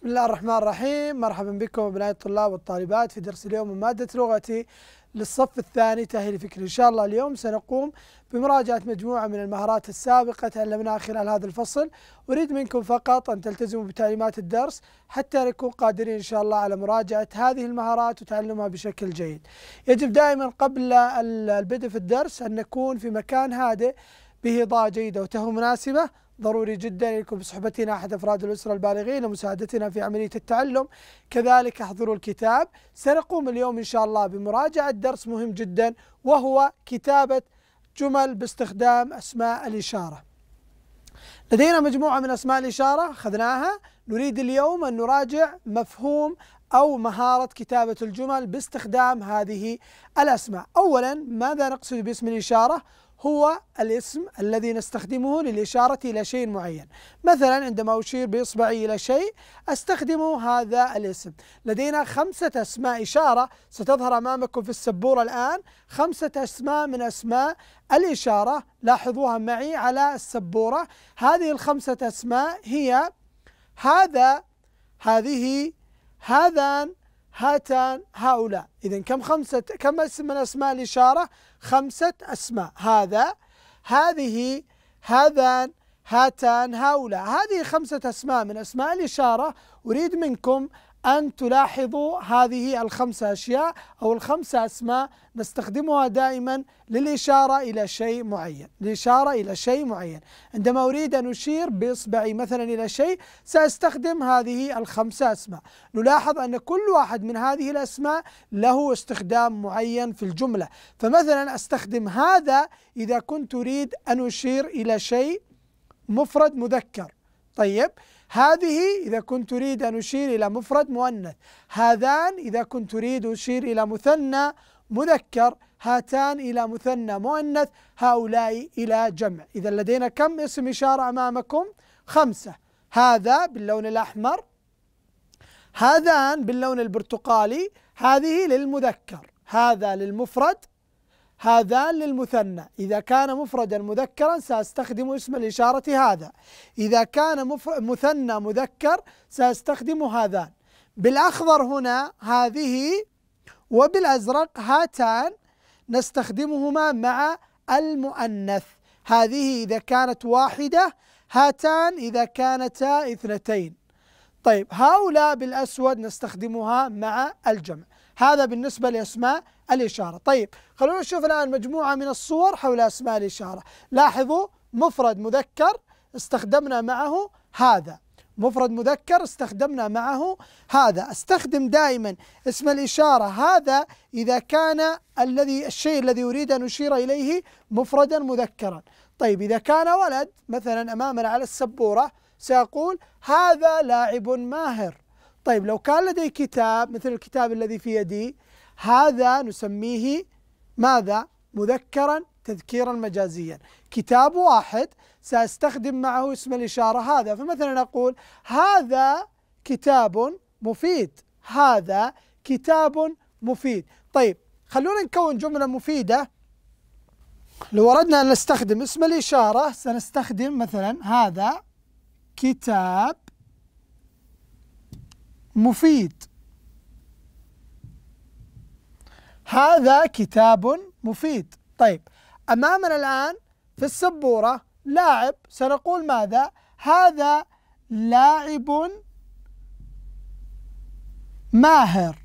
بسم الله الرحمن الرحيم مرحبا بكم أبناء الطلاب والطالبات في درس اليوم من مادة لغتي للصف الثاني تأهيل فكري إن شاء الله اليوم سنقوم بمراجعة مجموعة من المهارات السابقة تعلمناها خلال هذا الفصل أريد منكم فقط أن تلتزموا بتعليمات الدرس حتى نكون قادرين إن شاء الله على مراجعة هذه المهارات وتعلمها بشكل جيد يجب دائما قبل البدء في الدرس أن نكون في مكان هادئ به إضاءة جيدة وتهوية مناسبة ضروري جدا لكم بصحبتنا احد افراد الاسره البالغين ومساعدتنا في عمليه التعلم، كذلك احضروا الكتاب، سنقوم اليوم ان شاء الله بمراجعه درس مهم جدا وهو كتابه جمل باستخدام اسماء الاشاره. لدينا مجموعه من اسماء الاشاره اخذناها، نريد اليوم ان نراجع مفهوم أو مهارة كتابة الجمل باستخدام هذه الأسماء أولا ماذا نقصد باسم الإشارة هو الاسم الذي نستخدمه للإشارة إلى شيء معين مثلا عندما أشير بإصبعي إلى شيء أستخدم هذا الاسم لدينا خمسة أسماء إشارة ستظهر أمامكم في السبورة الآن خمسة أسماء من أسماء الإشارة لاحظوها معي على السبورة هذه الخمسة أسماء هي هذا هذه هذان هاتان هؤلاء إذا كم خمسة كم اسم من أسماء الإشارة خمسة أسماء هذا هذه هذان هاتان هؤلاء هذه خمسة أسماء من أسماء الإشارة أريد منكم أن تلاحظوا هذه الخمسة أشياء أو الخمسة أسماء نستخدمها دائما للإشارة إلى شيء معين للإشارة إلى شيء معين عندما أريد أن أشير بإصبعي مثلا إلى شيء سأستخدم هذه الخمسة أسماء نلاحظ أن كل واحد من هذه الأسماء له استخدام معين في الجملة فمثلا أستخدم هذا إذا كنت أريد أن أشير إلى شيء مفرد مذكر طيب هذه إذا كنت تريد أن أشير إلى مفرد مؤنث هذان إذا كنت تريد أشير إلى مثنى مذكر هاتان إلى مثنى مؤنث هؤلاء إلى جمع إذا لدينا كم اسم إشارة أمامكم خمسة هذا باللون الأحمر هذان باللون البرتقالي هذه للمذكر هذا للمفرد هذان للمثنى إذا كان مفردا مذكرا سأستخدم اسم الإشارة هذا إذا كان مثنى مذكر سأستخدم هذان بالأخضر هنا هذه وبالأزرق هاتان نستخدمهما مع المؤنث هذه إذا كانت واحدة هاتان إذا كانتا اثنتين طيب هؤلاء بالأسود نستخدمها مع الجمع هذا بالنسبة لأسماء الإشارة طيب خلونا نشوف الآن مجموعة من الصور حول أسماء الإشارة لاحظوا مفرد مذكر استخدمنا معه هذا مفرد مذكر استخدمنا معه هذا استخدم دائما اسم الإشارة هذا إذا كان الذي الشيء الذي أريد أن أشير إليه مفردا مذكرا طيب إذا كان ولد مثلا أمامنا على السبورة سأقول هذا لاعب ماهر طيب لو كان لدي كتاب مثل الكتاب الذي في يدي هذا نسميه ماذا؟ مذكرا تذكيرا مجازيا كتاب واحد سأستخدم معه اسم الإشارة هذا فمثلا أقول هذا كتاب مفيد هذا كتاب مفيد طيب خلونا نكون جملة مفيدة لو أردنا أن نستخدم اسم الإشارة سنستخدم مثلا هذا كتاب مفيد هذا كتاب مفيد طيب أمامنا الآن في السبورة لاعب سنقول ماذا هذا لاعب ماهر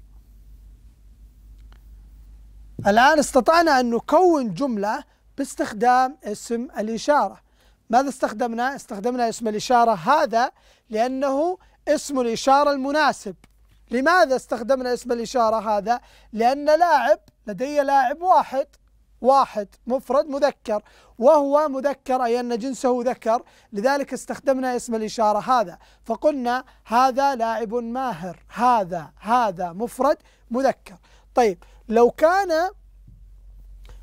الآن استطعنا أن نكون جملة باستخدام اسم الإشارة ماذا استخدمنا؟ استخدمنا اسم الإشارة هذا لأنه اسم الإشارة المناسب لماذا استخدمنا اسم الإشارة هذا؟ لأن لاعب لدي لاعب واحد واحد مفرد مذكر وهو مذكر أي أن جنسه ذكر لذلك استخدمنا اسم الإشارة هذا فقلنا هذا لاعب ماهر هذا هذا مفرد مذكر طيب لو كان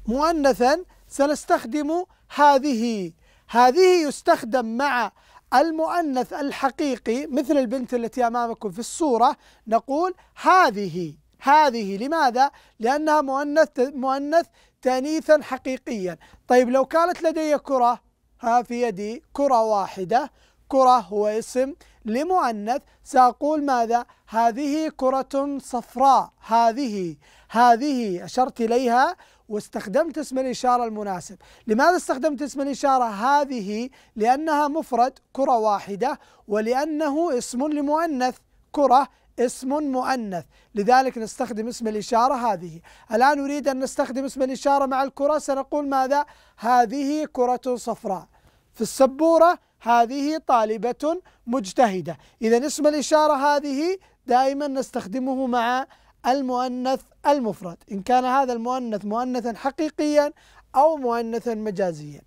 مؤنثا سنستخدم هذه هذه يستخدم مع المؤنث الحقيقي مثل البنت التي أمامكم في الصورة نقول هذه هذه لماذا؟ لأنها مؤنث مؤنث تأنيثا حقيقيا طيب لو كانت لدي كرة ها في يدي كرة واحدة كرة هو اسم لمؤنث سأقول ماذا؟ هذه كرة صفراء هذه هذه أشرت إليها واستخدمت اسم الإشارة المناسب لماذا استخدمت اسم الإشارة هذه لأنها مفرد كرة واحدة ولأنه اسم لمؤنث كرة اسم مؤنث لذلك نستخدم اسم الإشارة هذه الآن نريد أن نستخدم اسم الإشارة مع الكرة سنقول ماذا هذه كرة صفراء في السبورة هذه طالبة مجتهدة إذا اسم الإشارة هذه دائما نستخدمه مع المؤنث المفرد إن كان هذا المؤنث مؤنثا حقيقيا أو مؤنثا مجازيا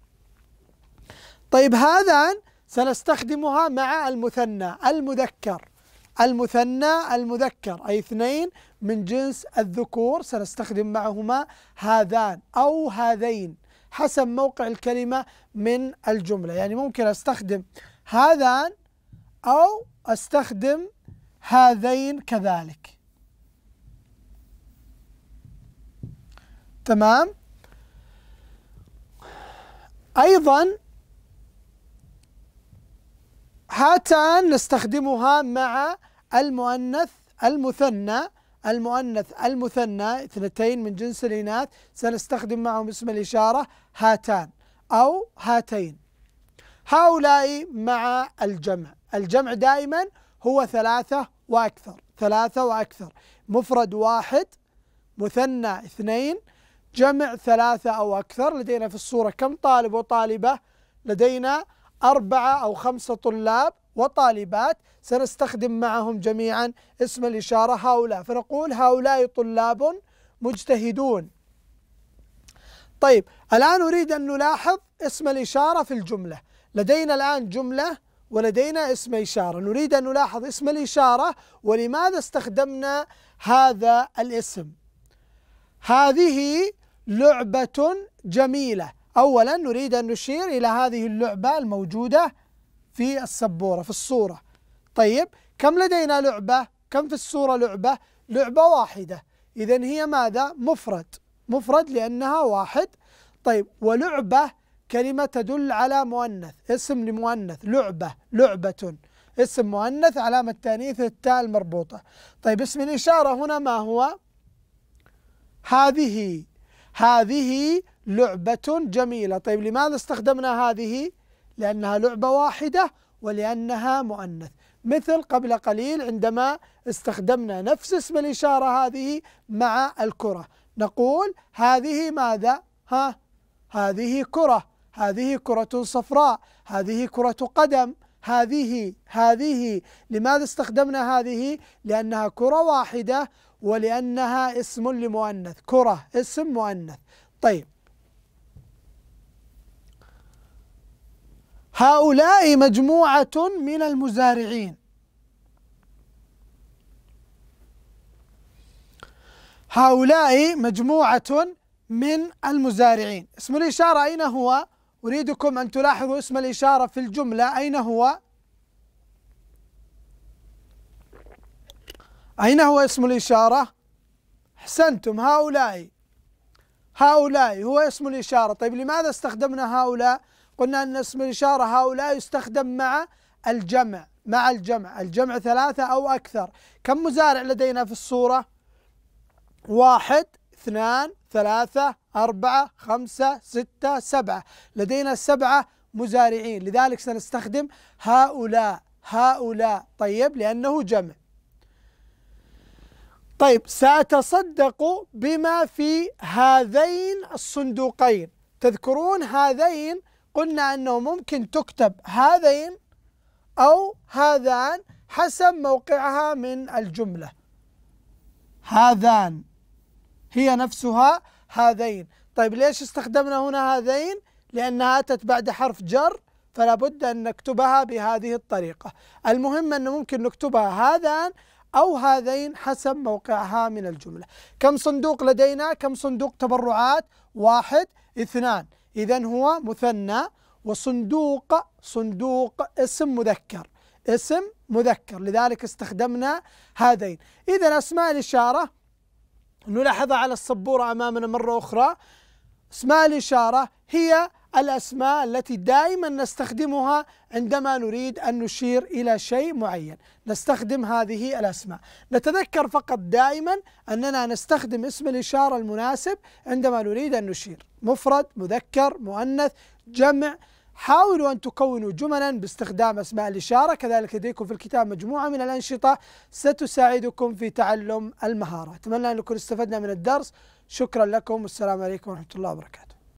طيب هذا سنستخدمها مع المثنى المذكر المثنى المذكر أي اثنين من جنس الذكور سنستخدم معهما هذان أو هذين حسب موقع الكلمة من الجملة يعني ممكن أستخدم هذان أو أستخدم هذين كذلك تمام أيضا هاتان نستخدمها مع المؤنث المثنى المؤنث المثنى اثنتين من جنس الإناث سنستخدم معهم اسم الإشارة هاتان أو هاتين هؤلاء مع الجمع الجمع دائما هو ثلاثة وأكثر ثلاثة وأكثر مفرد واحد مثنى اثنين جمع ثلاثة أو أكثر لدينا في الصورة كم طالب وطالبة لدينا أربعة أو خمسة طلاب وطالبات سنستخدم معهم جميعا اسم الإشارة هؤلاء فنقول هؤلاء طلاب مجتهدون طيب الآن أريد أن نلاحظ اسم الإشارة في الجملة لدينا الآن جملة ولدينا اسم إشارة نريد أن نلاحظ اسم الإشارة ولماذا استخدمنا هذا الاسم هذه لعبة جميلة أولا نريد أن نشير إلى هذه اللعبة الموجودة في السبورة في الصورة طيب كم لدينا لعبة كم في الصورة لعبة لعبة واحدة إذا هي ماذا مفرد مفرد لأنها واحد طيب ولعبة كلمة تدل على مؤنث اسم لمؤنث لعبة لعبة اسم مؤنث علامة تانيث التاء المربوطة طيب اسم الإشارة هنا ما هو هذه هذه لعبة جميلة طيب لماذا استخدمنا هذه؟ لأنها لعبة واحدة ولأنها مؤنث مثل قبل قليل عندما استخدمنا نفس اسم الإشارة هذه مع الكرة نقول هذه ماذا؟ ها هذه كرة هذه كرة صفراء هذه كرة قدم هذه هذه لماذا استخدمنا هذه؟ لأنها كرة واحدة ولأنها اسم لمؤنث كرة اسم مؤنث طيب هؤلاء مجموعة من المزارعين هؤلاء مجموعة من المزارعين اسم الإشارة أين هو؟ أريدكم أن تلاحظوا اسم الإشارة في الجملة أين هو؟ أين هو اسم الإشارة أحسنتم هؤلاء هؤلاء هو اسم الإشارة طيب لماذا استخدمنا هؤلاء قلنا أن اسم الإشارة هؤلاء يستخدم مع الجمع مع الجمع الجمع ثلاثة أو أكثر كم مزارع لدينا في الصورة واحد اثنان ثلاثة أربعة خمسة ستة سبعة لدينا سبعة مزارعين لذلك سنستخدم هؤلاء هؤلاء طيب لأنه جمع طيب سأتصدق بما في هذين الصندوقين تذكرون هذين قلنا أنه ممكن تكتب هذين أو هذان حسب موقعها من الجملة هذان هي نفسها هذين طيب ليش استخدمنا هنا هذين لأنها أتت بعد حرف جر فلا بد أن نكتبها بهذه الطريقة المهم أنه ممكن نكتبها هذان أو هذين حسب موقعها من الجملة كم صندوق لدينا كم صندوق تبرعات واحد اثنان إذا هو مثنى وصندوق صندوق اسم مذكر اسم مذكر لذلك استخدمنا هذين إذا أسماء الإشارة نلاحظها على السبورة أمامنا مرة أخرى اسماء الإشارة هي الأسماء التي دائما نستخدمها عندما نريد أن نشير إلى شيء معين نستخدم هذه الأسماء نتذكر فقط دائما أننا نستخدم اسم الإشارة المناسب عندما نريد أن نشير مفرد مذكر مؤنث جمع حاولوا أن تكونوا جملا باستخدام أسماء الإشارة كذلك لديكم في الكتاب مجموعة من الأنشطة ستساعدكم في تعلم المهارة أتمنى أن نكون استفدنا من الدرس شكرا لكم والسلام عليكم ورحمة الله وبركاته